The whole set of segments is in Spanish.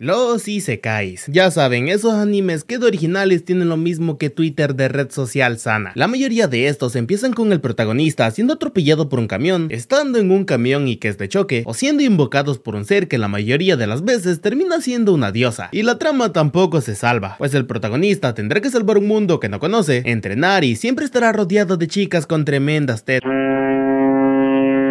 Los isekais. Ya saben, esos animes que de originales tienen lo mismo que Twitter de red social sana. La mayoría de estos empiezan con el protagonista siendo atropellado por un camión, estando en un camión y que es de choque, o siendo invocados por un ser que la mayoría de las veces termina siendo una diosa. Y la trama tampoco se salva, pues el protagonista tendrá que salvar un mundo que no conoce, entrenar y siempre estará rodeado de chicas con tremendas tetas.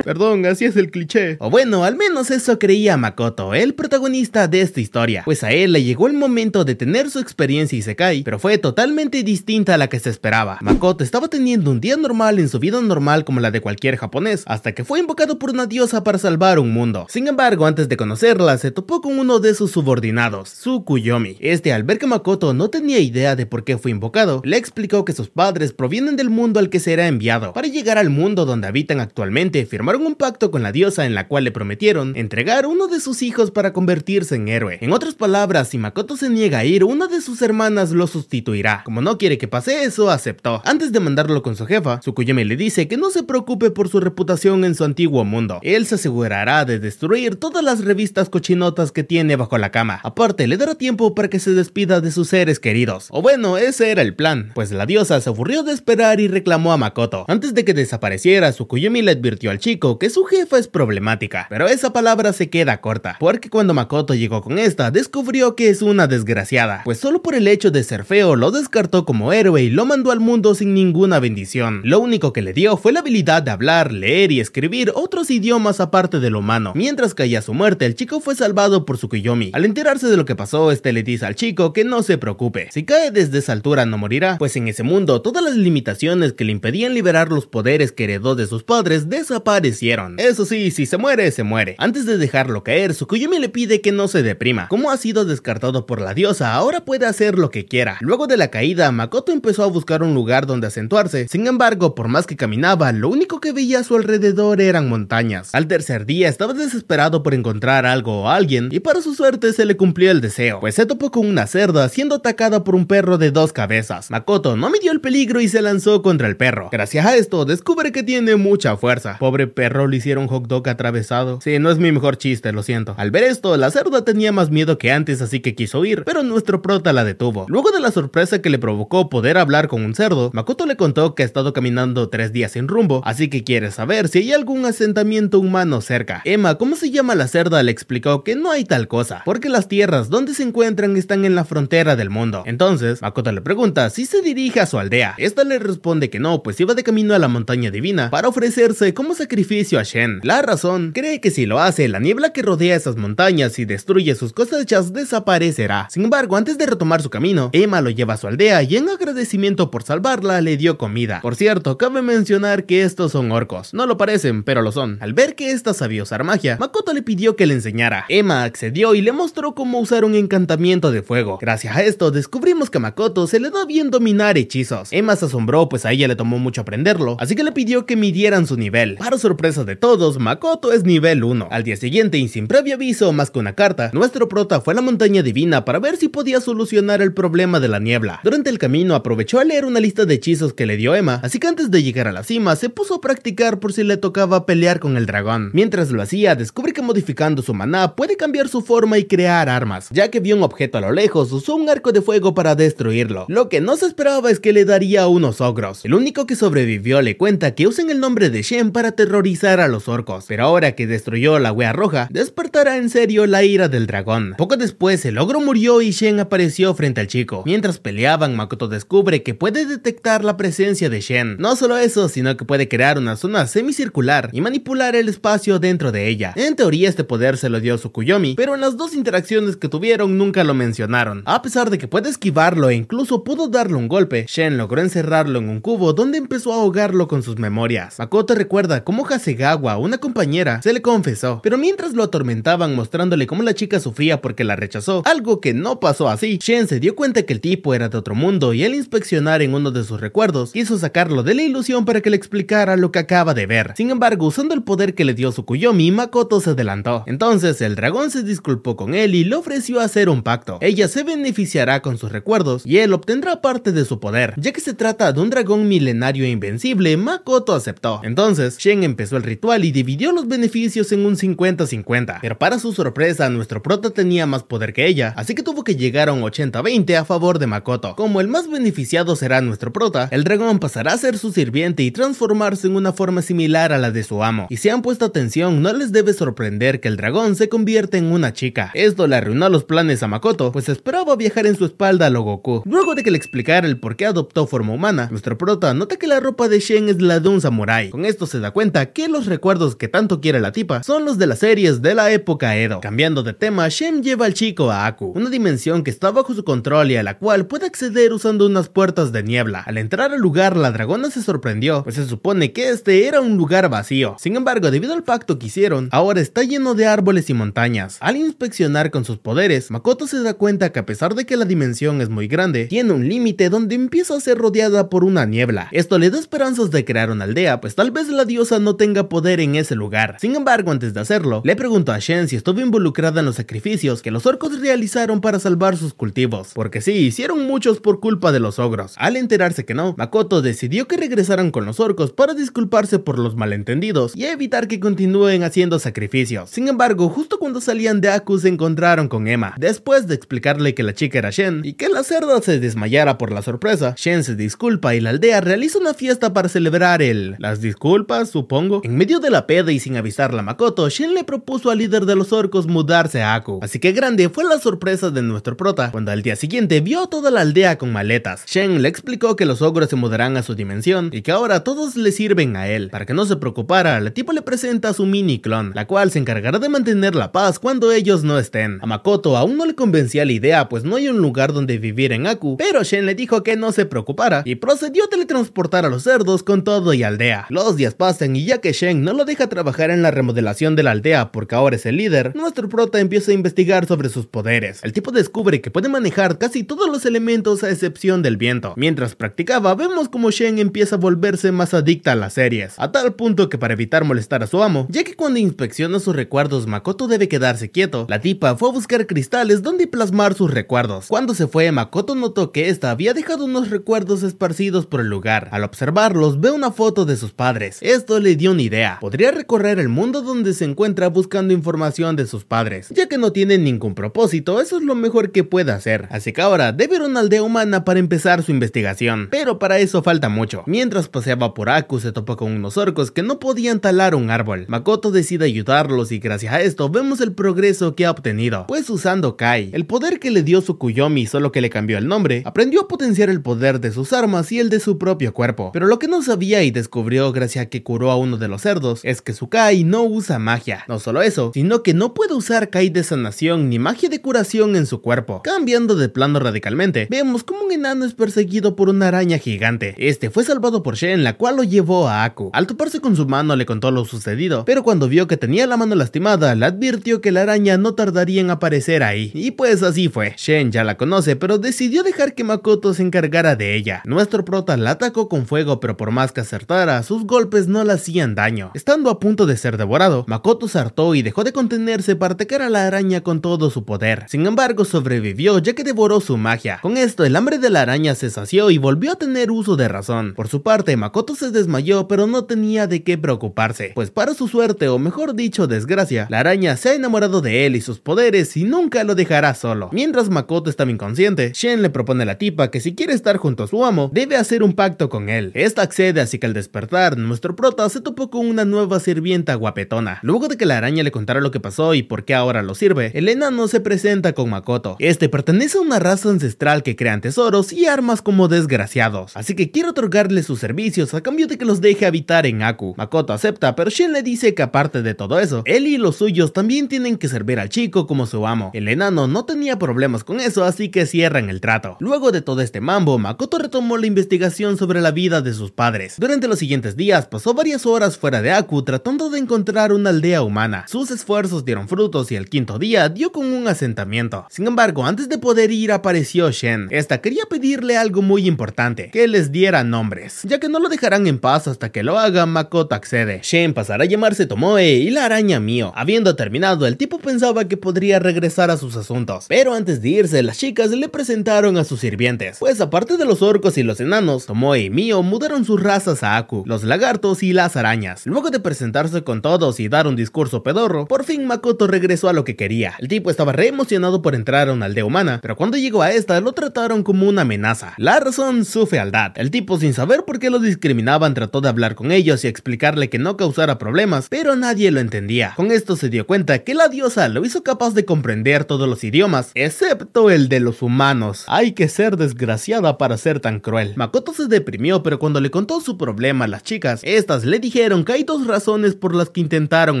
Perdón, así es el cliché. O bueno, al menos eso creía Makoto, el protagonista de esta historia, pues a él le llegó el momento de tener su experiencia y se cae, pero fue totalmente distinta a la que se esperaba. Makoto estaba teniendo un día normal en su vida normal como la de cualquier japonés, hasta que fue invocado por una diosa para salvar un mundo. Sin embargo, antes de conocerla, se topó con uno de sus subordinados, Tsukuyomi. Este, al ver que Makoto no tenía idea de por qué fue invocado, le explicó que sus padres provienen del mundo al que será enviado, para llegar al mundo donde habitan actualmente, firmar un pacto con la diosa en la cual le prometieron entregar uno de sus hijos para convertirse en héroe. En otras palabras, si Makoto se niega a ir, una de sus hermanas lo sustituirá. Como no quiere que pase eso, aceptó. Antes de mandarlo con su jefa, Tsukuyomi le dice que no se preocupe por su reputación en su antiguo mundo. Él se asegurará de destruir todas las revistas cochinotas que tiene bajo la cama. Aparte, le dará tiempo para que se despida de sus seres queridos. O bueno, ese era el plan, pues la diosa se aburrió de esperar y reclamó a Makoto. Antes de que desapareciera, Tsukuyomi le advirtió al chico que su jefa es problemática, pero esa palabra se queda corta, porque cuando Makoto llegó con esta, descubrió que es una desgraciada, pues solo por el hecho de ser feo lo descartó como héroe y lo mandó al mundo sin ninguna bendición. Lo único que le dio fue la habilidad de hablar, leer y escribir otros idiomas aparte del humano. Mientras caía su muerte, el chico fue salvado por su Kiyomi Al enterarse de lo que pasó, este le dice al chico que no se preocupe, si cae desde esa altura no morirá, pues en ese mundo todas las limitaciones que le impedían liberar los poderes que heredó de sus padres desaparecen hicieron. Eso sí, si se muere, se muere. Antes de dejarlo caer, Tsukuyomi le pide que no se deprima. Como ha sido descartado por la diosa, ahora puede hacer lo que quiera. Luego de la caída, Makoto empezó a buscar un lugar donde acentuarse. Sin embargo, por más que caminaba, lo único que veía a su alrededor eran montañas. Al tercer día, estaba desesperado por encontrar algo o alguien, y para su suerte se le cumplió el deseo, pues se topó con una cerda siendo atacada por un perro de dos cabezas. Makoto no midió el peligro y se lanzó contra el perro. Gracias a esto, descubre que tiene mucha fuerza. Pobre perro perro le hicieron hot dog atravesado. Sí, no es mi mejor chiste, lo siento. Al ver esto, la cerda tenía más miedo que antes, así que quiso ir, pero nuestro prota la detuvo. Luego de la sorpresa que le provocó poder hablar con un cerdo, Makoto le contó que ha estado caminando tres días sin rumbo, así que quiere saber si hay algún asentamiento humano cerca. Emma, ¿cómo se llama la cerda? Le explicó que no hay tal cosa, porque las tierras donde se encuentran están en la frontera del mundo. Entonces, Makoto le pregunta si se dirige a su aldea. Esta le responde que no, pues iba de camino a la montaña divina para ofrecerse como sacrificio a La razón cree que si lo hace, la niebla que rodea esas montañas y destruye sus cosechas desaparecerá. Sin embargo, antes de retomar su camino, Emma lo lleva a su aldea y en agradecimiento por salvarla le dio comida. Por cierto, cabe mencionar que estos son orcos. No lo parecen, pero lo son. Al ver que esta sabía usar magia, Makoto le pidió que le enseñara. Emma accedió y le mostró cómo usar un encantamiento de fuego. Gracias a esto, descubrimos que a Makoto se le da bien dominar hechizos. Emma se asombró pues a ella le tomó mucho aprenderlo, así que le pidió que midieran su nivel. Para sorpresa de todos, Makoto es nivel 1. Al día siguiente y sin previo aviso, más que una carta, nuestro prota fue a la montaña divina para ver si podía solucionar el problema de la niebla. Durante el camino aprovechó a leer una lista de hechizos que le dio Emma, así que antes de llegar a la cima se puso a practicar por si le tocaba pelear con el dragón. Mientras lo hacía, descubre que modificando su maná puede cambiar su forma y crear armas. Ya que vio un objeto a lo lejos, usó un arco de fuego para destruirlo. Lo que no se esperaba es que le daría unos ogros. El único que sobrevivió le cuenta que usen el nombre de Shen para aterrorizar a los orcos, pero ahora que destruyó la wea roja, despertará en serio la ira del dragón. Poco después, el ogro murió y Shen apareció frente al chico. Mientras peleaban, Makoto descubre que puede detectar la presencia de Shen. No solo eso, sino que puede crear una zona semicircular y manipular el espacio dentro de ella. En teoría este poder se lo dio Tsukuyomi, pero en las dos interacciones que tuvieron nunca lo mencionaron. A pesar de que puede esquivarlo e incluso pudo darle un golpe, Shen logró encerrarlo en un cubo donde empezó a ahogarlo con sus memorias. Makoto recuerda cómo Segawa, una compañera, se le confesó. Pero mientras lo atormentaban mostrándole cómo la chica sufría porque la rechazó, algo que no pasó así, Shen se dio cuenta que el tipo era de otro mundo y al inspeccionar en uno de sus recuerdos, quiso sacarlo de la ilusión para que le explicara lo que acaba de ver. Sin embargo, usando el poder que le dio su Kuyomi, Makoto se adelantó. Entonces el dragón se disculpó con él y le ofreció hacer un pacto. Ella se beneficiará con sus recuerdos y él obtendrá parte de su poder. Ya que se trata de un dragón milenario e invencible, Makoto aceptó. Entonces Shen empezó el ritual y dividió los beneficios en un 50-50. Pero para su sorpresa, nuestro prota tenía más poder que ella, así que tuvo que llegar a un 80-20 a favor de Makoto. Como el más beneficiado será nuestro prota, el dragón pasará a ser su sirviente y transformarse en una forma similar a la de su amo. Y si han puesto atención, no les debe sorprender que el dragón se convierta en una chica. Esto le arruinó los planes a Makoto, pues esperaba viajar en su espalda a lo Luego de que le explicara el por qué adoptó forma humana, nuestro prota nota que la ropa de Shen es la de un samurai Con esto se da cuenta que los recuerdos que tanto quiere la tipa son los de las series de la época Edo. Cambiando de tema, Shem lleva al chico a Aku, una dimensión que está bajo su control y a la cual puede acceder usando unas puertas de niebla. Al entrar al lugar, la dragona se sorprendió, pues se supone que este era un lugar vacío. Sin embargo, debido al pacto que hicieron, ahora está lleno de árboles y montañas. Al inspeccionar con sus poderes, Makoto se da cuenta que a pesar de que la dimensión es muy grande, tiene un límite donde empieza a ser rodeada por una niebla. Esto le da esperanzas de crear una aldea, pues tal vez la diosa no tenga poder en ese lugar. Sin embargo, antes de hacerlo, le preguntó a Shen si estuvo involucrada en los sacrificios que los orcos realizaron para salvar sus cultivos, porque sí, hicieron muchos por culpa de los ogros. Al enterarse que no, Makoto decidió que regresaran con los orcos para disculparse por los malentendidos y evitar que continúen haciendo sacrificios. Sin embargo, justo cuando salían de Aku se encontraron con Emma. Después de explicarle que la chica era Shen y que la cerda se desmayara por la sorpresa, Shen se disculpa y la aldea realiza una fiesta para celebrar el... Las disculpas, supongo en medio de la peda y sin avisar a Makoto, Shen le propuso al líder de los orcos mudarse a Aku. Así que grande fue la sorpresa de nuestro prota cuando al día siguiente vio toda la aldea con maletas. Shen le explicó que los ogros se mudarán a su dimensión y que ahora todos le sirven a él. Para que no se preocupara, el tipo le presenta a su mini clon, la cual se encargará de mantener la paz cuando ellos no estén. A Makoto aún no le convencía la idea, pues no hay un lugar donde vivir en Aku, pero Shen le dijo que no se preocupara y procedió a teletransportar a los cerdos con todo y aldea. Los días pasan y ya que Shen no lo deja trabajar en la remodelación de la aldea porque ahora es el líder, nuestro prota empieza a investigar sobre sus poderes. El tipo descubre que puede manejar casi todos los elementos a excepción del viento. Mientras practicaba, vemos como Shen empieza a volverse más adicta a las series, a tal punto que para evitar molestar a su amo, ya que cuando inspecciona sus recuerdos Makoto debe quedarse quieto, la tipa fue a buscar cristales donde plasmar sus recuerdos. Cuando se fue, Makoto notó que esta había dejado unos recuerdos esparcidos por el lugar. Al observarlos, ve una foto de sus padres. Esto le dio idea. Podría recorrer el mundo donde se encuentra buscando información de sus padres, ya que no tiene ningún propósito, eso es lo mejor que puede hacer. Así que ahora debe ir a una aldea humana para empezar su investigación, pero para eso falta mucho. Mientras paseaba por Aku se topó con unos orcos que no podían talar un árbol. Makoto decide ayudarlos y gracias a esto vemos el progreso que ha obtenido, pues usando Kai, el poder que le dio su Kuyomi solo que le cambió el nombre, aprendió a potenciar el poder de sus armas y el de su propio cuerpo, pero lo que no sabía y descubrió gracias a que curó a uno de de los cerdos es que su Kai no usa magia. No solo eso, sino que no puede usar Kai de sanación ni magia de curación en su cuerpo. Cambiando de plano radicalmente, vemos como un enano es perseguido por una araña gigante. Este fue salvado por Shen, la cual lo llevó a Aku. Al toparse con su mano le contó lo sucedido, pero cuando vio que tenía la mano lastimada, le advirtió que la araña no tardaría en aparecer ahí. Y pues así fue. Shen ya la conoce, pero decidió dejar que Makoto se encargara de ella. Nuestro prota la atacó con fuego, pero por más que acertara, sus golpes no la hacían daño. Estando a punto de ser devorado, Makoto saltó y dejó de contenerse para atacar a la araña con todo su poder. Sin embargo, sobrevivió ya que devoró su magia. Con esto, el hambre de la araña se sació y volvió a tener uso de razón. Por su parte, Makoto se desmayó pero no tenía de qué preocuparse, pues para su suerte o mejor dicho desgracia, la araña se ha enamorado de él y sus poderes y nunca lo dejará solo. Mientras Makoto estaba inconsciente, Shen le propone a la tipa que si quiere estar junto a su amo, debe hacer un pacto con él. Esta accede así que al despertar, nuestro prota se con una nueva sirvienta guapetona. Luego de que la araña le contara lo que pasó y por qué ahora lo sirve, el enano se presenta con Makoto. Este pertenece a una raza ancestral que crean tesoros y armas como desgraciados, así que quiere otorgarle sus servicios a cambio de que los deje habitar en Aku. Makoto acepta, pero Shen le dice que aparte de todo eso, él y los suyos también tienen que servir al chico como su amo. El enano no tenía problemas con eso, así que cierran el trato. Luego de todo este mambo, Makoto retomó la investigación sobre la vida de sus padres. Durante los siguientes días pasó varias horas fuera de Aku tratando de encontrar una aldea humana. Sus esfuerzos dieron frutos y el quinto día dio con un asentamiento. Sin embargo, antes de poder ir apareció Shen. Esta quería pedirle algo muy importante, que les diera nombres, ya que no lo dejarán en paz hasta que lo haga Makoto accede. Shen pasará a llamarse Tomoe y la araña Mio. Habiendo terminado, el tipo pensaba que podría regresar a sus asuntos, pero antes de irse, las chicas le presentaron a sus sirvientes, pues aparte de los orcos y los enanos, Tomoe y Mio mudaron sus razas a Aku, los lagartos y las arañas Luego de presentarse con todos y dar un discurso pedorro, por fin Makoto regresó a lo que quería. El tipo estaba re emocionado por entrar a una aldea humana, pero cuando llegó a esta lo trataron como una amenaza. La razón, su fealdad. El tipo sin saber por qué lo discriminaban trató de hablar con ellos y explicarle que no causara problemas, pero nadie lo entendía. Con esto se dio cuenta que la diosa lo hizo capaz de comprender todos los idiomas, excepto el de los humanos. Hay que ser desgraciada para ser tan cruel. Makoto se deprimió, pero cuando le contó su problema a las chicas, estas le dijeron que hay dos razones por las que intentaron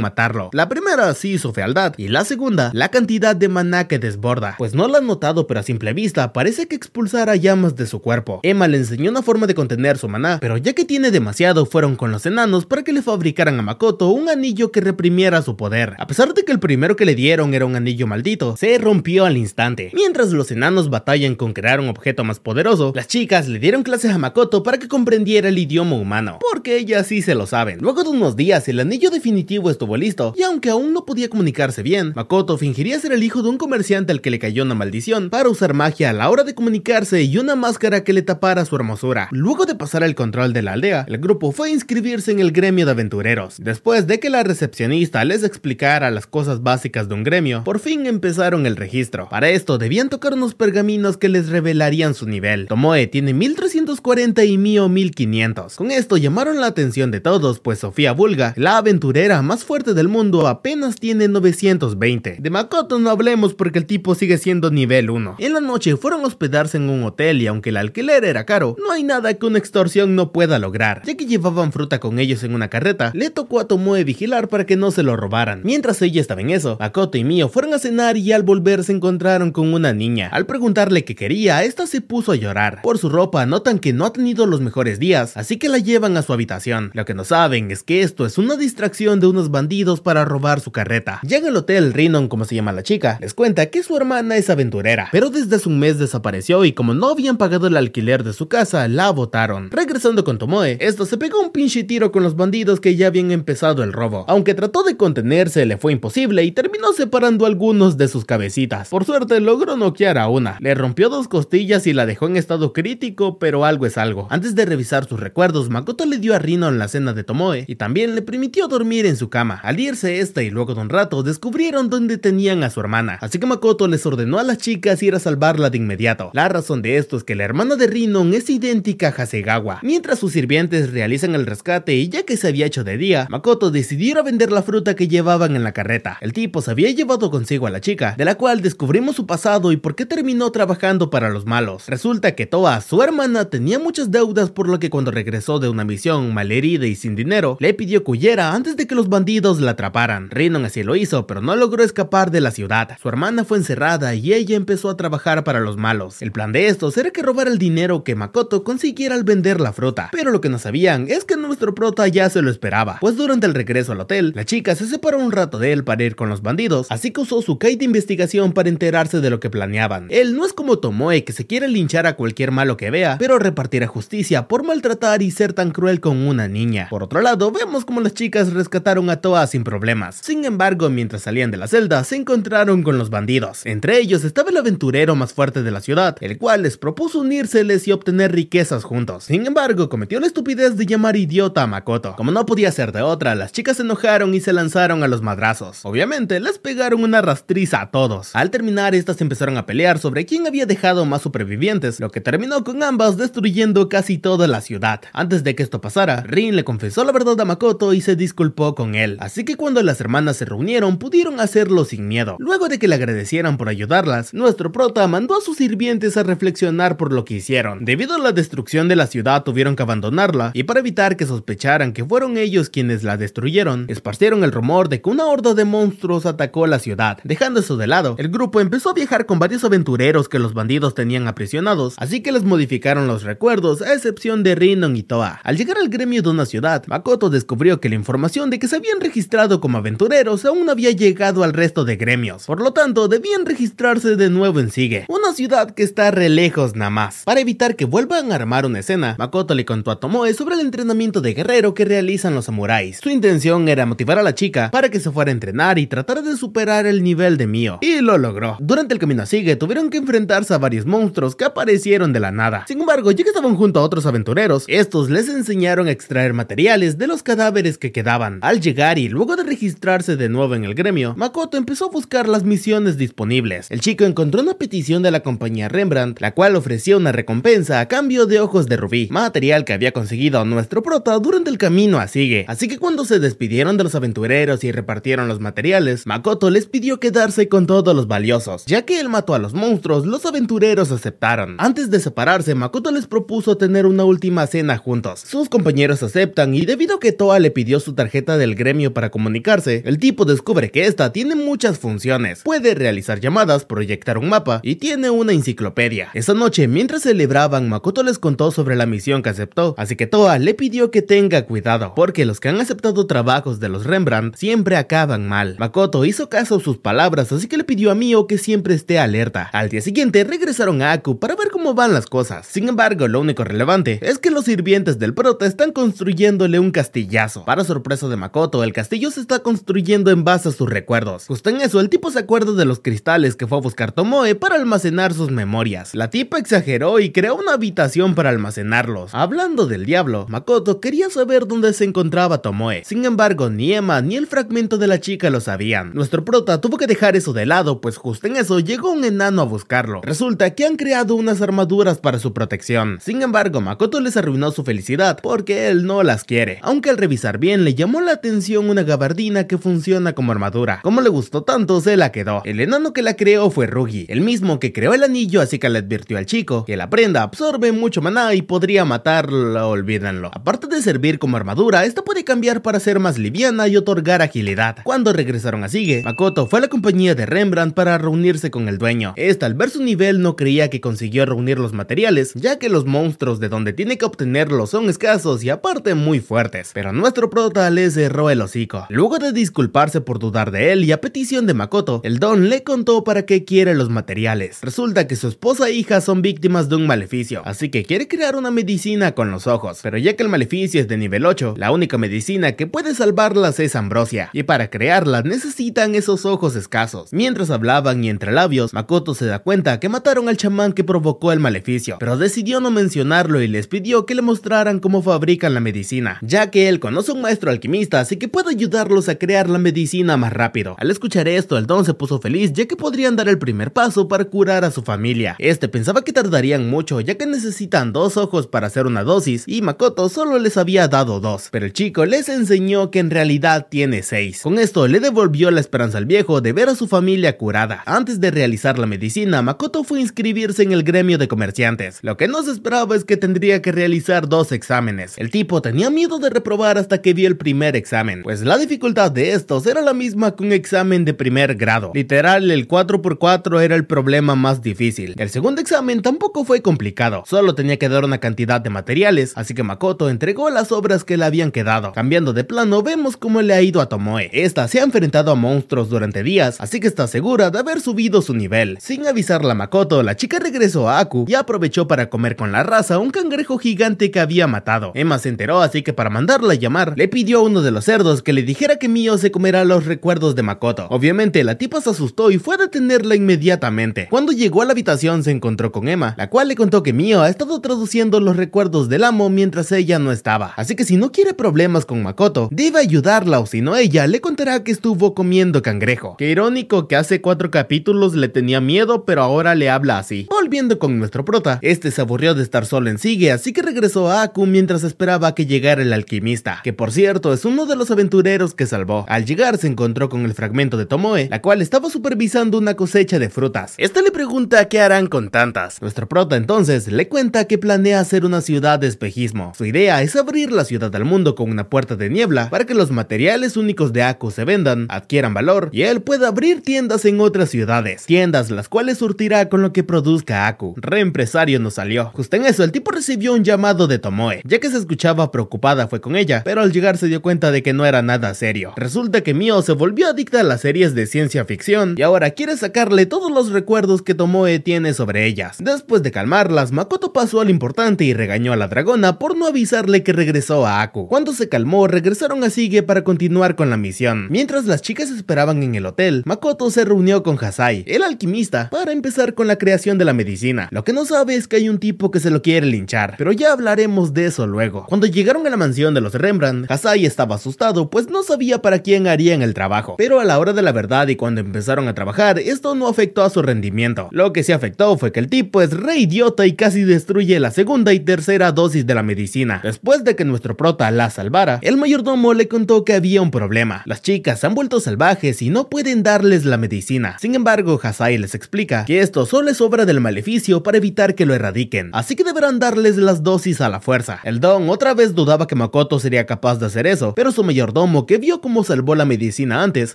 matarlo. La primera sí su fealdad y la segunda la cantidad de maná que desborda, pues no lo han notado pero a simple vista parece que expulsara llamas de su cuerpo. Emma le enseñó una forma de contener su maná, pero ya que tiene demasiado fueron con los enanos para que le fabricaran a Makoto un anillo que reprimiera su poder. A pesar de que el primero que le dieron era un anillo maldito, se rompió al instante. Mientras los enanos batallan con crear un objeto más poderoso, las chicas le dieron clases a Makoto para que comprendiera el idioma humano, porque ella sí se lo sabe. Luego de unos días, el anillo definitivo estuvo listo, y aunque aún no podía comunicarse bien, Makoto fingiría ser el hijo de un comerciante al que le cayó una maldición para usar magia a la hora de comunicarse y una máscara que le tapara su hermosura. Luego de pasar el control de la aldea, el grupo fue a inscribirse en el gremio de aventureros. Después de que la recepcionista les explicara las cosas básicas de un gremio, por fin empezaron el registro. Para esto debían tocar unos pergaminos que les revelarían su nivel. Tomoe tiene 1340 y Mio 1500. Con esto llamaron la atención de todos pues Sofía Vulga la aventurera más fuerte del mundo, apenas tiene 920. De Makoto no hablemos porque el tipo sigue siendo nivel 1. En la noche fueron a hospedarse en un hotel y aunque el alquiler era caro, no hay nada que una extorsión no pueda lograr. Ya que llevaban fruta con ellos en una carreta, le tocó a Tomoe vigilar para que no se lo robaran. Mientras ella estaba en eso, Makoto y Mio fueron a cenar y al volver se encontraron con una niña. Al preguntarle qué quería, esta se puso a llorar. Por su ropa notan que no ha tenido los mejores días, así que la llevan a su habitación. Lo que no sabe es que esto es una distracción de unos bandidos para robar su carreta. Llega al hotel Rinon, como se llama la chica, les cuenta que su hermana es aventurera, pero desde hace un mes desapareció y como no habían pagado el alquiler de su casa, la botaron. Regresando con Tomoe, esto se pegó un pinche tiro con los bandidos que ya habían empezado el robo. Aunque trató de contenerse, le fue imposible y terminó separando algunos de sus cabecitas. Por suerte logró noquear a una, le rompió dos costillas y la dejó en estado crítico, pero algo es algo. Antes de revisar sus recuerdos, Makoto le dio a Rinon la cena de Tomoe y también le permitió dormir en su cama. Al irse esta y luego de un rato descubrieron dónde tenían a su hermana, así que Makoto les ordenó a las chicas ir a salvarla de inmediato. La razón de esto es que la hermana de Rinon es idéntica a Hasegawa. Mientras sus sirvientes realizan el rescate y ya que se había hecho de día, Makoto decidió vender la fruta que llevaban en la carreta. El tipo se había llevado consigo a la chica, de la cual descubrimos su pasado y por qué terminó trabajando para los malos. Resulta que Toa, su hermana, tenía muchas deudas por lo que cuando regresó de una misión malherida y sin dinero, le pidió que huyera antes de que los bandidos la atraparan. Rinon así lo hizo, pero no logró escapar de la ciudad. Su hermana fue encerrada y ella empezó a trabajar para los malos. El plan de estos era que robara el dinero que Makoto consiguiera al vender la fruta, pero lo que no sabían es que nuestro prota ya se lo esperaba, pues durante el regreso al hotel, la chica se separó un rato de él para ir con los bandidos, así que usó su kite de investigación para enterarse de lo que planeaban. Él no es como Tomoe que se quiere linchar a cualquier malo que vea, pero repartirá justicia por maltratar y ser tan cruel con una niña. Por lado, vemos como las chicas rescataron a Toa sin problemas. Sin embargo, mientras salían de la celda, se encontraron con los bandidos. Entre ellos estaba el aventurero más fuerte de la ciudad, el cual les propuso unírseles y obtener riquezas juntos. Sin embargo, cometió la estupidez de llamar idiota a Makoto. Como no podía ser de otra, las chicas se enojaron y se lanzaron a los madrazos. Obviamente, les pegaron una rastriza a todos. Al terminar, estas empezaron a pelear sobre quién había dejado más supervivientes, lo que terminó con ambas destruyendo casi toda la ciudad. Antes de que esto pasara, Rin le confesó la verdad a Makoto y se disculpó con él, así que cuando las hermanas se reunieron pudieron hacerlo sin miedo. Luego de que le agradecieran por ayudarlas, nuestro prota mandó a sus sirvientes a reflexionar por lo que hicieron. Debido a la destrucción de la ciudad tuvieron que abandonarla y para evitar que sospecharan que fueron ellos quienes la destruyeron, esparcieron el rumor de que una horda de monstruos atacó la ciudad. Dejando eso de lado, el grupo empezó a viajar con varios aventureros que los bandidos tenían aprisionados, así que les modificaron los recuerdos a excepción de Rinon y Toa. Al llegar al gremio de una ciudad, Makoto descubrió que la información de que se habían registrado como aventureros aún había llegado al resto de gremios, por lo tanto debían registrarse de nuevo en Sigue, una ciudad que está re lejos nada más. Para evitar que vuelvan a armar una escena, Makoto le contó a Tomoe sobre el entrenamiento de guerrero que realizan los samuráis. Su intención era motivar a la chica para que se fuera a entrenar y tratar de superar el nivel de Mio, y lo logró. Durante el camino a Sigue tuvieron que enfrentarse a varios monstruos que aparecieron de la nada. Sin embargo, ya que estaban junto a otros aventureros, estos les enseñaron a extraer material de los cadáveres que quedaban. Al llegar y luego de registrarse de nuevo en el gremio, Makoto empezó a buscar las misiones disponibles. El chico encontró una petición de la compañía Rembrandt, la cual ofrecía una recompensa a cambio de ojos de rubí, material que había conseguido nuestro prota durante el camino a Sigue. Así que cuando se despidieron de los aventureros y repartieron los materiales, Makoto les pidió quedarse con todos los valiosos. Ya que él mató a los monstruos, los aventureros aceptaron. Antes de separarse, Makoto les propuso tener una última cena juntos. Sus compañeros aceptan y Debido a que Toa le pidió su tarjeta del gremio para comunicarse, el tipo descubre que esta tiene muchas funciones. Puede realizar llamadas, proyectar un mapa y tiene una enciclopedia. Esa noche, mientras celebraban, Makoto les contó sobre la misión que aceptó, así que Toa le pidió que tenga cuidado, porque los que han aceptado trabajos de los Rembrandt siempre acaban mal. Makoto hizo caso a sus palabras, así que le pidió a Mio que siempre esté alerta. Al día siguiente regresaron a Aku para ver cómo van las cosas. Sin embargo, lo único relevante es que los sirvientes del prota están construyéndole un castillazo. Para sorpresa de Makoto, el castillo se está construyendo en base a sus recuerdos. Justo en eso, el tipo se acuerda de los cristales que fue a buscar Tomoe para almacenar sus memorias. La tipa exageró y creó una habitación para almacenarlos. Hablando del diablo, Makoto quería saber dónde se encontraba Tomoe. Sin embargo, ni Emma ni el fragmento de la chica lo sabían. Nuestro prota tuvo que dejar eso de lado, pues justo en eso llegó un enano a buscarlo. Resulta que han creado unas armaduras para su protección. Sin embargo, Makoto les arruinó su felicidad porque él no las quiere aunque al revisar bien le llamó la atención una gabardina que funciona como armadura. Como le gustó tanto, se la quedó. El enano que la creó fue Rugi, el mismo que creó el anillo, así que le advirtió al chico que la prenda absorbe mucho maná y podría matarlo, olvídanlo Aparte de servir como armadura, esta puede cambiar para ser más liviana y otorgar agilidad. Cuando regresaron a Sigue, Makoto fue a la compañía de Rembrandt para reunirse con el dueño. Este, al ver su nivel no creía que consiguió reunir los materiales, ya que los monstruos de donde tiene que obtenerlos son escasos y aparte muy fuertes fuertes, pero nuestro prota les cerró el hocico. Luego de disculparse por dudar de él y a petición de Makoto, el don le contó para qué quiere los materiales. Resulta que su esposa e hija son víctimas de un maleficio, así que quiere crear una medicina con los ojos, pero ya que el maleficio es de nivel 8, la única medicina que puede salvarlas es ambrosia, y para crearla necesitan esos ojos escasos. Mientras hablaban y entre labios, Makoto se da cuenta que mataron al chamán que provocó el maleficio, pero decidió no mencionarlo y les pidió que le mostraran cómo fabrican la medicina ya que él conoce a un maestro alquimista, así que puede ayudarlos a crear la medicina más rápido. Al escuchar esto, el don se puso feliz, ya que podrían dar el primer paso para curar a su familia. Este pensaba que tardarían mucho, ya que necesitan dos ojos para hacer una dosis, y Makoto solo les había dado dos, pero el chico les enseñó que en realidad tiene seis. Con esto le devolvió la esperanza al viejo de ver a su familia curada. Antes de realizar la medicina, Makoto fue a inscribirse en el gremio de comerciantes. Lo que no se esperaba es que tendría que realizar dos exámenes. El tipo tenía miedo de reprobar hasta que vi el primer examen, pues la dificultad de estos era la misma que un examen de primer grado. Literal, el 4x4 era el problema más difícil. El segundo examen tampoco fue complicado, solo tenía que dar una cantidad de materiales, así que Makoto entregó las obras que le habían quedado. Cambiando de plano, vemos cómo le ha ido a Tomoe. Esta se ha enfrentado a monstruos durante días, así que está segura de haber subido su nivel. Sin avisarla a Makoto, la chica regresó a Aku y aprovechó para comer con la raza un cangrejo gigante que había matado. Emma se enteró, así que para mandarla a llamar, le pidió a uno de los cerdos que le dijera que Mio se comerá los recuerdos de Makoto. Obviamente, la tipa se asustó y fue a detenerla inmediatamente. Cuando llegó a la habitación se encontró con Emma, la cual le contó que Mio ha estado traduciendo los recuerdos del amo mientras ella no estaba. Así que si no quiere problemas con Makoto, debe ayudarla o si no ella le contará que estuvo comiendo cangrejo. Qué irónico que hace cuatro capítulos le tenía miedo pero ahora le habla así. Volviendo con nuestro prota, este se aburrió de estar solo en Sigue así que regresó a Aku mientras esperaba que llegara el alquimista, que por cierto es uno de los aventureros que salvó. Al llegar se encontró con el fragmento de Tomoe, la cual estaba supervisando una cosecha de frutas. Esta le pregunta qué harán con tantas. Nuestro prota entonces le cuenta que planea hacer una ciudad de espejismo. Su idea es abrir la ciudad al mundo con una puerta de niebla para que los materiales únicos de Aku se vendan, adquieran valor y él pueda abrir tiendas en otras ciudades, tiendas las cuales surtirá con lo que produzca Aku. Re empresario salió. Justo en eso el tipo recibió un llamado de Tomoe, ya que se escuchaba preocupada fue con ella, pero al llegar se dio cuenta de que no era nada serio. Resulta que Mio se volvió adicta a las series de ciencia ficción y ahora quiere sacarle todos los recuerdos que Tomoe tiene sobre ellas. Después de calmarlas, Makoto pasó al importante y regañó a la dragona por no avisarle que regresó a Aku. Cuando se calmó, regresaron a Sigue para continuar con la misión. Mientras las chicas esperaban en el hotel, Makoto se reunió con Hasai, el alquimista, para empezar con la creación de la medicina. Lo que no sabe es que hay un tipo que se lo quiere linchar, pero ya hablaremos de eso luego. Cuando llegaron a la de los Rembrandt, Hasai estaba asustado, pues no sabía para quién harían el trabajo. Pero a la hora de la verdad y cuando empezaron a trabajar, esto no afectó a su rendimiento. Lo que sí afectó fue que el tipo es re idiota y casi destruye la segunda y tercera dosis de la medicina. Después de que nuestro prota la salvara, el mayordomo le contó que había un problema. Las chicas se han vuelto salvajes y no pueden darles la medicina. Sin embargo, Hasai les explica que esto solo es obra del maleficio para evitar que lo erradiquen, así que deberán darles las dosis a la fuerza. El don otra vez dudaba que Makoto sería capaz de hacer eso, pero su mayordomo, que vio cómo salvó la medicina antes,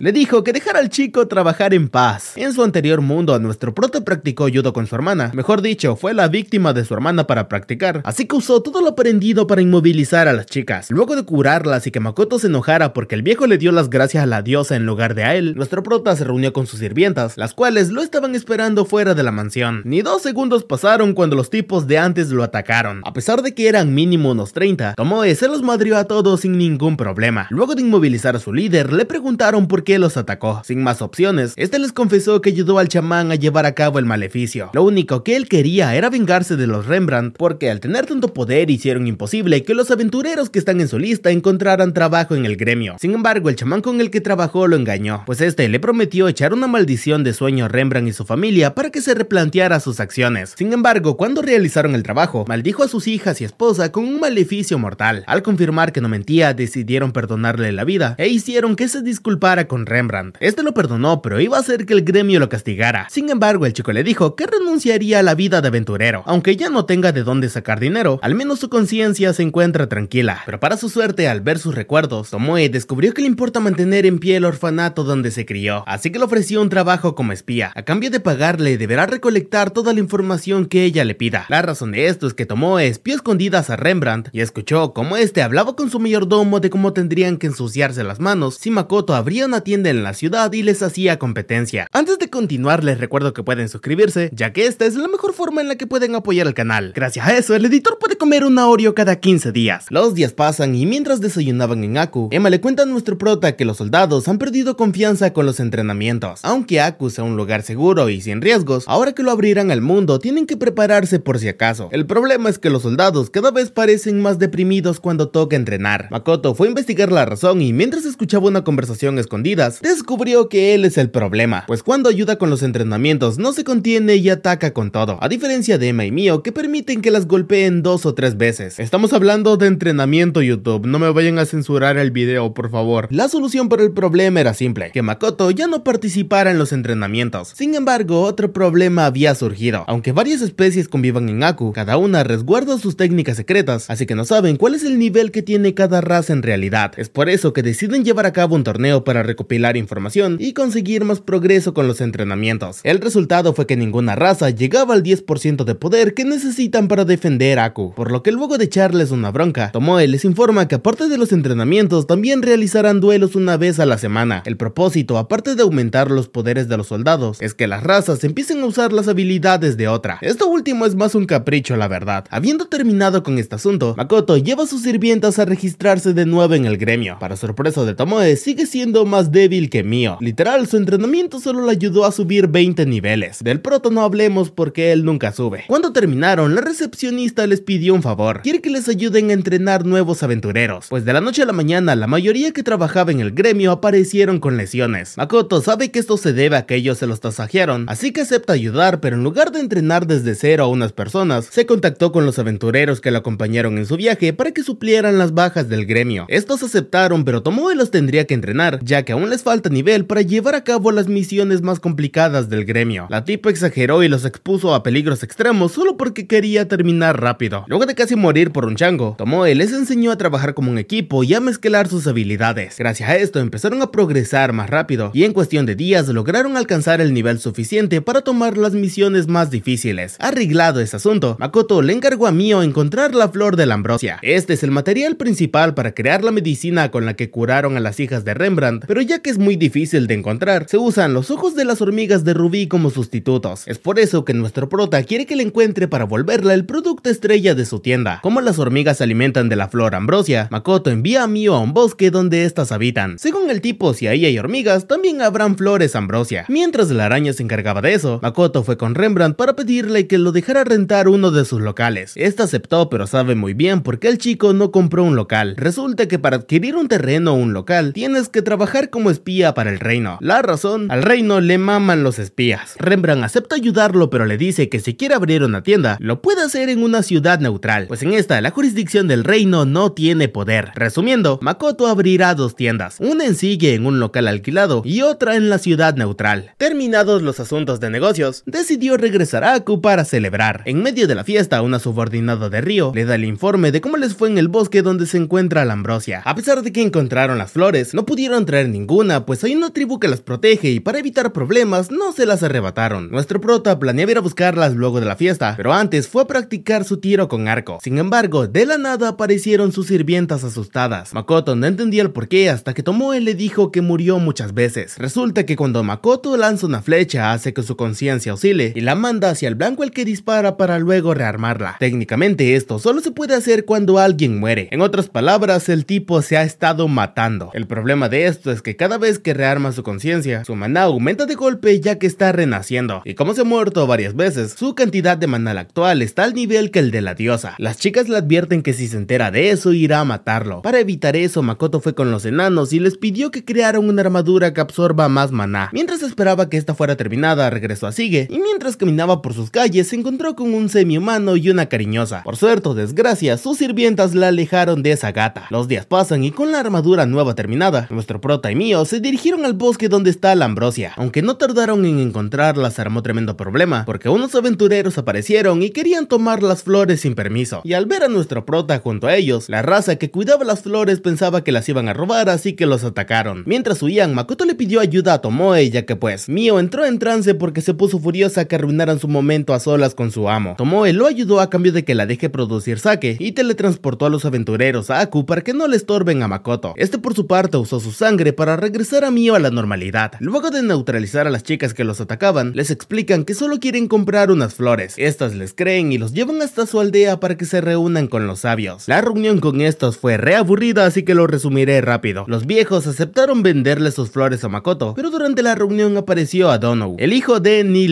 le dijo que dejara al chico trabajar en paz. En su anterior mundo, nuestro prota practicó judo con su hermana, mejor dicho, fue la víctima de su hermana para practicar, así que usó todo lo aprendido para inmovilizar a las chicas. Luego de curarlas y que Makoto se enojara porque el viejo le dio las gracias a la diosa en lugar de a él, nuestro prota se reunió con sus sirvientas, las cuales lo estaban esperando fuera de la mansión. Ni dos segundos pasaron cuando los tipos de antes lo atacaron. A pesar de que eran mínimo unos 30, como ese los madrió a todos sin ningún problema. Luego de inmovilizar a su líder, le preguntaron por qué los atacó. Sin más opciones, este les confesó que ayudó al chamán a llevar a cabo el maleficio. Lo único que él quería era vengarse de los Rembrandt, porque al tener tanto poder hicieron imposible que los aventureros que están en su lista encontraran trabajo en el gremio. Sin embargo, el chamán con el que trabajó lo engañó, pues este le prometió echar una maldición de sueño a Rembrandt y su familia para que se replanteara sus acciones. Sin embargo, cuando realizaron el trabajo, maldijo a sus hijas y esposa con un maleficio mortal confirmar que no mentía, decidieron perdonarle la vida e hicieron que se disculpara con Rembrandt. Este lo perdonó, pero iba a hacer que el gremio lo castigara. Sin embargo, el chico le dijo que renunciaría a la vida de aventurero, aunque ya no tenga de dónde sacar dinero, al menos su conciencia se encuentra tranquila. Pero para su suerte, al ver sus recuerdos, Tomoe descubrió que le importa mantener en pie el orfanato donde se crió, así que le ofreció un trabajo como espía. A cambio de pagarle, deberá recolectar toda la información que ella le pida. La razón de esto es que Tomoe espió escondidas a Rembrandt y escuchó cómo es este hablaba con su mayordomo de cómo tendrían que ensuciarse las manos si Makoto abría una tienda en la ciudad y les hacía competencia. Antes de continuar les recuerdo que pueden suscribirse, ya que esta es la mejor forma en la que pueden apoyar al canal. Gracias a eso, el editor puede comer un Oreo cada 15 días. Los días pasan y mientras desayunaban en Aku, Emma le cuenta a nuestro prota que los soldados han perdido confianza con los entrenamientos. Aunque Aku sea un lugar seguro y sin riesgos, ahora que lo abrirán al mundo tienen que prepararse por si acaso. El problema es que los soldados cada vez parecen más deprimidos cuando toca entrenar. Makoto fue a investigar la razón y mientras escuchaba una conversación escondidas, descubrió que él es el problema, pues cuando ayuda con los entrenamientos no se contiene y ataca con todo, a diferencia de Emma y Mio que permiten que las golpeen dos o tres veces. Estamos hablando de entrenamiento YouTube, no me vayan a censurar el video por favor. La solución para el problema era simple, que Makoto ya no participara en los entrenamientos. Sin embargo, otro problema había surgido, aunque varias especies convivan en Aku, cada una resguarda sus técnicas secretas, así que no saben cuál es el nivel que tiene cada raza en realidad. Es por eso que deciden llevar a cabo un torneo para recopilar información y conseguir más progreso con los entrenamientos. El resultado fue que ninguna raza llegaba al 10% de poder que necesitan para defender a Aku, por lo que luego de echarles una bronca, Tomoe les informa que aparte de los entrenamientos también realizarán duelos una vez a la semana. El propósito, aparte de aumentar los poderes de los soldados, es que las razas empiecen a usar las habilidades de otra. Esto último es más un capricho la verdad. Habiendo terminado con este asunto, Makoto lleva a sus Vientas a registrarse de nuevo en el gremio. Para sorpresa de Tomoe, sigue siendo más débil que mío. Literal, su entrenamiento solo le ayudó a subir 20 niveles. Del proto no hablemos porque él nunca sube. Cuando terminaron, la recepcionista les pidió un favor. Quiere que les ayuden a entrenar nuevos aventureros, pues de la noche a la mañana la mayoría que trabajaba en el gremio aparecieron con lesiones. Makoto sabe que esto se debe a que ellos se los tasajearon, así que acepta ayudar, pero en lugar de entrenar desde cero a unas personas, se contactó con los aventureros que lo acompañaron en su viaje para que supliera eran las bajas del gremio. Estos aceptaron, pero Tomoe los tendría que entrenar, ya que aún les falta nivel para llevar a cabo las misiones más complicadas del gremio. La tipa exageró y los expuso a peligros extremos solo porque quería terminar rápido. Luego de casi morir por un chango, Tomoe les enseñó a trabajar como un equipo y a mezclar sus habilidades. Gracias a esto empezaron a progresar más rápido y en cuestión de días lograron alcanzar el nivel suficiente para tomar las misiones más difíciles. Arreglado ese asunto, Makoto le encargó a Mio encontrar la flor de la ambrosia. Este es el material principal para crear la medicina con la que curaron a las hijas de Rembrandt, pero ya que es muy difícil de encontrar, se usan los ojos de las hormigas de rubí como sustitutos. Es por eso que nuestro prota quiere que le encuentre para volverla el producto estrella de su tienda. Como las hormigas se alimentan de la flor ambrosia, Makoto envía a Mio a un bosque donde éstas habitan. Según el tipo, si ahí hay hormigas, también habrán flores ambrosia. Mientras la araña se encargaba de eso, Makoto fue con Rembrandt para pedirle que lo dejara rentar uno de sus locales. Esta aceptó pero sabe muy bien por qué el chico no compró un local. Resulta que para adquirir un terreno o un local tienes que trabajar como espía para el reino. La razón, al reino le maman los espías. Rembrandt acepta ayudarlo pero le dice que si quiere abrir una tienda, lo puede hacer en una ciudad neutral, pues en esta la jurisdicción del reino no tiene poder. Resumiendo, Makoto abrirá dos tiendas, una en Sigue en un local alquilado y otra en la ciudad neutral. Terminados los asuntos de negocios, decidió regresar a Aku para celebrar. En medio de la fiesta, una subordinada de Río le da el informe de cómo les fue en el bosque donde se encuentra la ambrosia. A pesar de que encontraron las flores, no pudieron traer ninguna, pues hay una tribu que las protege y para evitar problemas no se las arrebataron. Nuestro prota planeaba ir a buscarlas luego de la fiesta, pero antes fue a practicar su tiro con arco. Sin embargo, de la nada aparecieron sus sirvientas asustadas. Makoto no entendía el porqué hasta que Tomoe le dijo que murió muchas veces. Resulta que cuando Makoto lanza una flecha hace que su conciencia oscile y la manda hacia el blanco el que dispara para luego rearmarla. Técnicamente esto solo se puede hacer cuando alguien muere. En otras palabras, el tipo se ha estado matando. El problema de esto es que cada vez que rearma su conciencia, su maná aumenta de golpe ya que está renaciendo. Y como se ha muerto varias veces, su cantidad de maná actual está al nivel que el de la diosa. Las chicas le advierten que si se entera de eso irá a matarlo. Para evitar eso, Makoto fue con los enanos y les pidió que crearan una armadura que absorba más maná. Mientras esperaba que esta fuera terminada, regresó a Sigue y mientras caminaba por sus calles se encontró con un semi humano y una cariñosa. Por suerte desgracia, sus sirvientas la alejaron de esa gata. Los días pasan y con la armadura nueva terminada, nuestro prota y mío se dirigieron al bosque donde está la ambrosia. Aunque no tardaron en encontrarla se armó tremendo problema, porque unos aventureros aparecieron y querían tomar las flores sin permiso. Y al ver a nuestro prota junto a ellos, la raza que cuidaba las flores pensaba que las iban a robar, así que los atacaron. Mientras huían, Makoto le pidió ayuda a Tomoe, ya que pues, mío entró en trance porque se puso furiosa que arruinaran su momento a solas con su amo. Tomoe lo ayudó a cambio de que la deje producir saque y teletransportó a los aventureros a Aku para que no le estorben a Makoto. Este por su parte usó su sangre para regresar a Mio a la normalidad. Luego de neutralizar a las chicas que los atacaban, les explican que solo quieren comprar unas flores. Estas les creen y los llevan hasta su aldea para que se reúnan con los sabios. La reunión con estos fue reaburrida así que lo resumiré rápido. Los viejos aceptaron venderle sus flores a Makoto, pero durante la reunión apareció a Donou, el hijo de Neil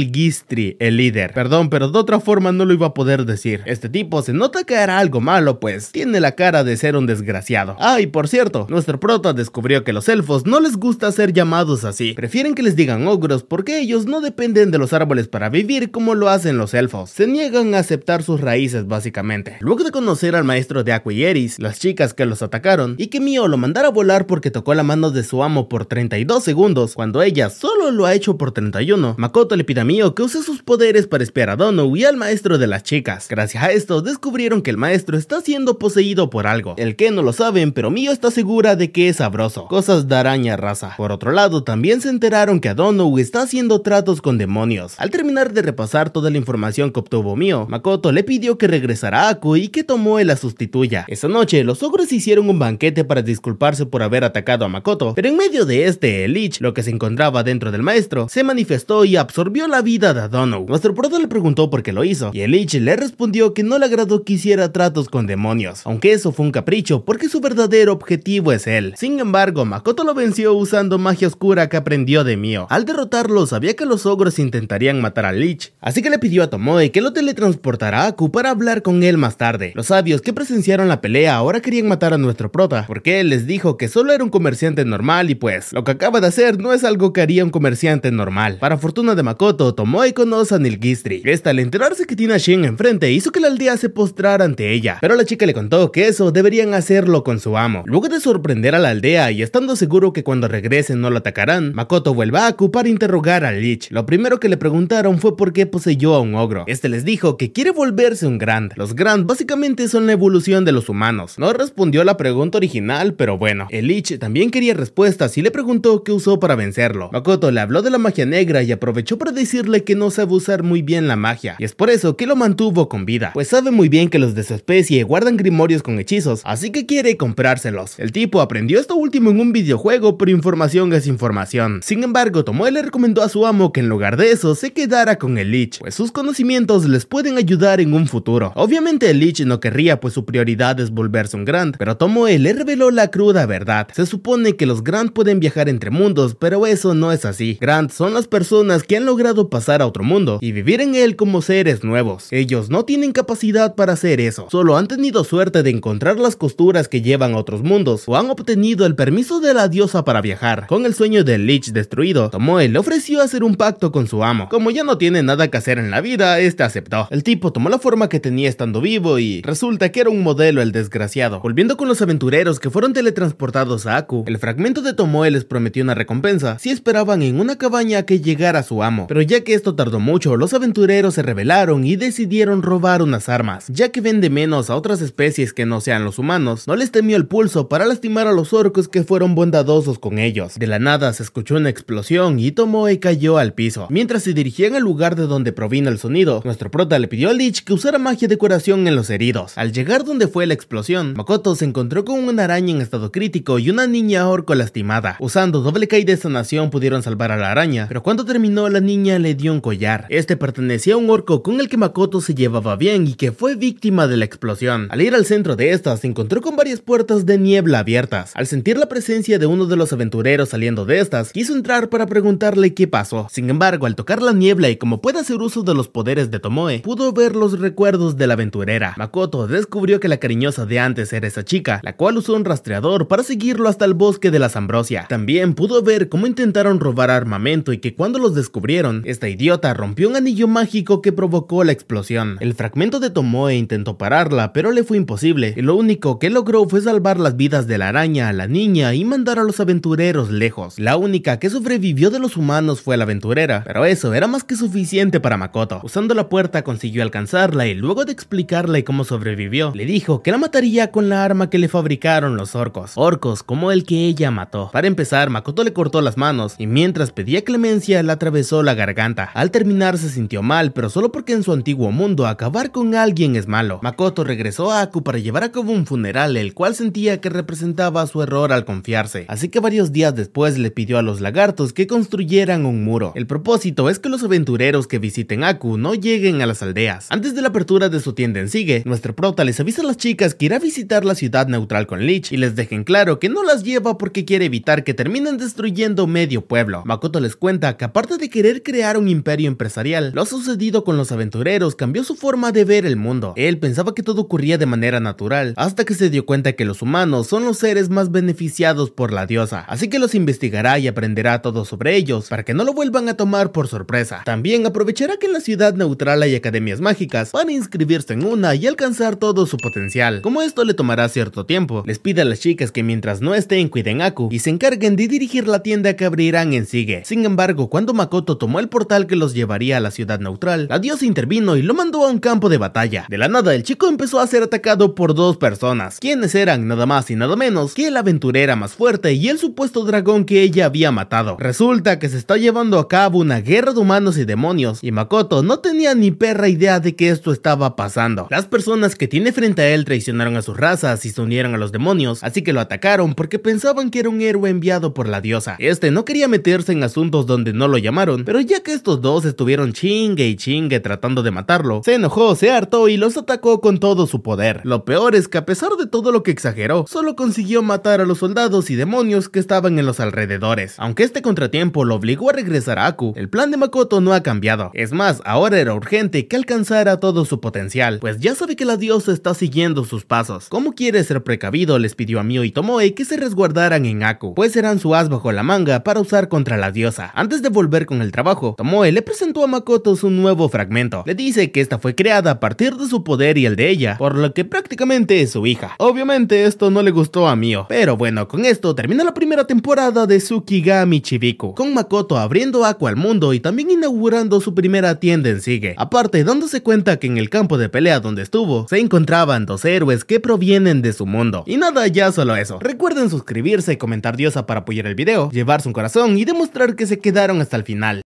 el líder. Perdón, pero de otra forma no lo iba a poder decir. Este tipo se nota que hará algo malo pues tiene la cara de ser un desgraciado. Ah, y por cierto, nuestro prota descubrió que los elfos no les gusta ser llamados así. Prefieren que les digan ogros porque ellos no dependen de los árboles para vivir como lo hacen los elfos. Se niegan a aceptar sus raíces básicamente. Luego de conocer al maestro de Aqua y Eris las chicas que los atacaron y que Mio lo mandara a volar porque tocó la mano de su amo por 32 segundos cuando ella solo lo ha hecho por 31, Makoto le pide a Mio que use sus poderes para espiar a Dono y al maestro de las chicas. Gracias a esto descubrieron que el maestro está siendo poseído por algo. El que no lo saben, pero Mio está segura de que es sabroso. Cosas de araña raza. Por otro lado, también se enteraron que Adonou está haciendo tratos con demonios. Al terminar de repasar toda la información que obtuvo Mio, Makoto le pidió que regresara a Aku y que tomó la sustituya. Esa noche, los ogros hicieron un banquete para disculparse por haber atacado a Makoto, pero en medio de este, el Lich, lo que se encontraba dentro del maestro, se manifestó y absorbió la vida de Adonou. Nuestro prota le preguntó por qué lo hizo, y el le respondió que no le agradó que hiciera tratos con demonios, aunque eso fue un capricho porque su verdadero objetivo es él. Sin embargo, Makoto lo venció usando magia oscura que aprendió de Mio. Al derrotarlo sabía que los ogros intentarían matar a Lich, así que le pidió a Tomoe que lo teletransportara a Aku para hablar con él más tarde. Los sabios que presenciaron la pelea ahora querían matar a nuestro prota, porque él les dijo que solo era un comerciante normal y pues, lo que acaba de hacer no es algo que haría un comerciante normal. Para fortuna de Makoto, Tomoe conoce a Nilgistri. Esta al enterarse que tiene a Shin enfrente hizo que la aldea se postrara ante ella, pero la chica le contó que eso deberían hacerlo con su amo. Luego de sorprender a la aldea y estando seguro que cuando regresen no lo atacarán, Makoto vuelve a ocupar para interrogar a Lich. Lo primero que le preguntaron fue por qué poseyó a un ogro. Este les dijo que quiere volverse un Grand. Los Grand básicamente son la evolución de los humanos. No respondió la pregunta original, pero bueno. El Lich también quería respuestas y le preguntó qué usó para vencerlo. Makoto le habló de la magia negra y aprovechó para decirle que no sabe usar muy bien la magia. Y es por eso que lo mantuvo con vida, pues sabe muy bien que los de su especie guardan con hechizos, así que quiere comprárselos. El tipo aprendió esto último en un videojuego, pero información es información. Sin embargo, Tomoe le recomendó a su amo que en lugar de eso se quedara con el Lich, pues sus conocimientos les pueden ayudar en un futuro. Obviamente el Lich no querría, pues su prioridad es volverse un Grand, pero Tomoe le reveló la cruda verdad. Se supone que los Grand pueden viajar entre mundos, pero eso no es así. Grand son las personas que han logrado pasar a otro mundo y vivir en él como seres nuevos. Ellos no tienen capacidad para hacer eso, solo han tenido suerte de encontrar las costuras que llevan a otros mundos o han obtenido el permiso de la diosa para viajar. Con el sueño del Lich destruido, Tomoe le ofreció hacer un pacto con su amo. Como ya no tiene nada que hacer en la vida, este aceptó. El tipo tomó la forma que tenía estando vivo y resulta que era un modelo el desgraciado. Volviendo con los aventureros que fueron teletransportados a Aku, el fragmento de Tomoe les prometió una recompensa si esperaban en una cabaña que llegara su amo. Pero ya que esto tardó mucho, los aventureros se rebelaron y decidieron robar unas armas, ya que vende menos a otras especies que no sean los humanos. No les temió el pulso para lastimar a los orcos que fueron bondadosos con ellos. De la nada se escuchó una explosión y Tomoe cayó al piso. Mientras se dirigían al lugar de donde provino el sonido, nuestro prota le pidió a Lich que usara magia de curación en los heridos. Al llegar donde fue la explosión, Makoto se encontró con una araña en estado crítico y una niña orco lastimada. Usando doble caída de sanación pudieron salvar a la araña, pero cuando terminó la niña le dio un collar. Este pertenecía a un orco con el que Makoto se llevaba bien y que fue víctima de la explosión. Al ir al centro dentro de estas se encontró con varias puertas de niebla abiertas. Al sentir la presencia de uno de los aventureros saliendo de estas, quiso entrar para preguntarle qué pasó. Sin embargo, al tocar la niebla y como puede hacer uso de los poderes de Tomoe, pudo ver los recuerdos de la aventurera. Makoto descubrió que la cariñosa de antes era esa chica, la cual usó un rastreador para seguirlo hasta el bosque de la Zambrosia. También pudo ver cómo intentaron robar armamento y que cuando los descubrieron, esta idiota rompió un anillo mágico que provocó la explosión. El fragmento de Tomoe intentó pararla, pero le fue imposible y lo único que logró fue salvar las vidas de la araña, la niña y mandar a los aventureros lejos. La única que sobrevivió de los humanos fue la aventurera, pero eso era más que suficiente para Makoto. Usando la puerta consiguió alcanzarla y luego de explicarle cómo sobrevivió, le dijo que la mataría con la arma que le fabricaron los orcos. Orcos como el que ella mató. Para empezar, Makoto le cortó las manos y mientras pedía clemencia le atravesó la garganta. Al terminar se sintió mal, pero solo porque en su antiguo mundo acabar con alguien es malo. Makoto regresó a Aku para llevará llevar a cabo un funeral, el cual sentía que representaba su error al confiarse. Así que varios días después le pidió a los lagartos que construyeran un muro. El propósito es que los aventureros que visiten Aku no lleguen a las aldeas. Antes de la apertura de su tienda en Sigue, nuestro prota les avisa a las chicas que irá a visitar la ciudad neutral con Lich y les dejen claro que no las lleva porque quiere evitar que terminen destruyendo medio pueblo. Makoto les cuenta que aparte de querer crear un imperio empresarial, lo sucedido con los aventureros cambió su forma de ver el mundo. Él pensaba que todo ocurría de manera natural, hasta que se dio cuenta que los humanos son los seres más beneficiados por la diosa, así que los investigará y aprenderá todo sobre ellos para que no lo vuelvan a tomar por sorpresa. También aprovechará que en la ciudad neutral hay academias mágicas para inscribirse en una y alcanzar todo su potencial. Como esto le tomará cierto tiempo, les pide a las chicas que mientras no estén cuiden Aku y se encarguen de dirigir la tienda que abrirán en Sigue. Sin embargo, cuando Makoto tomó el portal que los llevaría a la ciudad neutral, la diosa intervino y lo mandó a un campo de batalla. De la nada, el chico empezó a ser atacado por dos personas, quienes eran nada más y nada menos que la aventurera más fuerte y el supuesto dragón que ella había matado. Resulta que se está llevando a cabo una guerra de humanos y demonios y Makoto no tenía ni perra idea de que esto estaba pasando. Las personas que tiene frente a él traicionaron a sus razas y se unieron a los demonios, así que lo atacaron porque pensaban que era un héroe enviado por la diosa. Este no quería meterse en asuntos donde no lo llamaron, pero ya que estos dos estuvieron chingue y chingue tratando de matarlo, se enojó, se hartó y los atacó con todo su poder. Lo peor es que a pesar de todo lo que exageró, solo consiguió matar a los soldados y demonios que estaban en los alrededores. Aunque este contratiempo lo obligó a regresar a Aku, el plan de Makoto no ha cambiado. Es más, ahora era urgente que alcanzara todo su potencial, pues ya sabe que la diosa está siguiendo sus pasos. Como quiere ser precavido, les pidió a Mio y Tomoe que se resguardaran en Aku, pues serán su as bajo la manga para usar contra la diosa. Antes de volver con el trabajo, Tomoe le presentó a Makoto su nuevo fragmento. Le dice que esta fue creada a partir de su poder y el de ella, por lo que prácticamente prácticamente su hija. Obviamente esto no le gustó a Mio, pero bueno, con esto termina la primera temporada de Tsukigami Chibiku, con Makoto abriendo Aqua al mundo y también inaugurando su primera tienda en Sigue. Aparte, dándose cuenta que en el campo de pelea donde estuvo, se encontraban dos héroes que provienen de su mundo. Y nada, ya solo eso. Recuerden suscribirse, comentar diosa para apoyar el video, llevarse un corazón y demostrar que se quedaron hasta el final.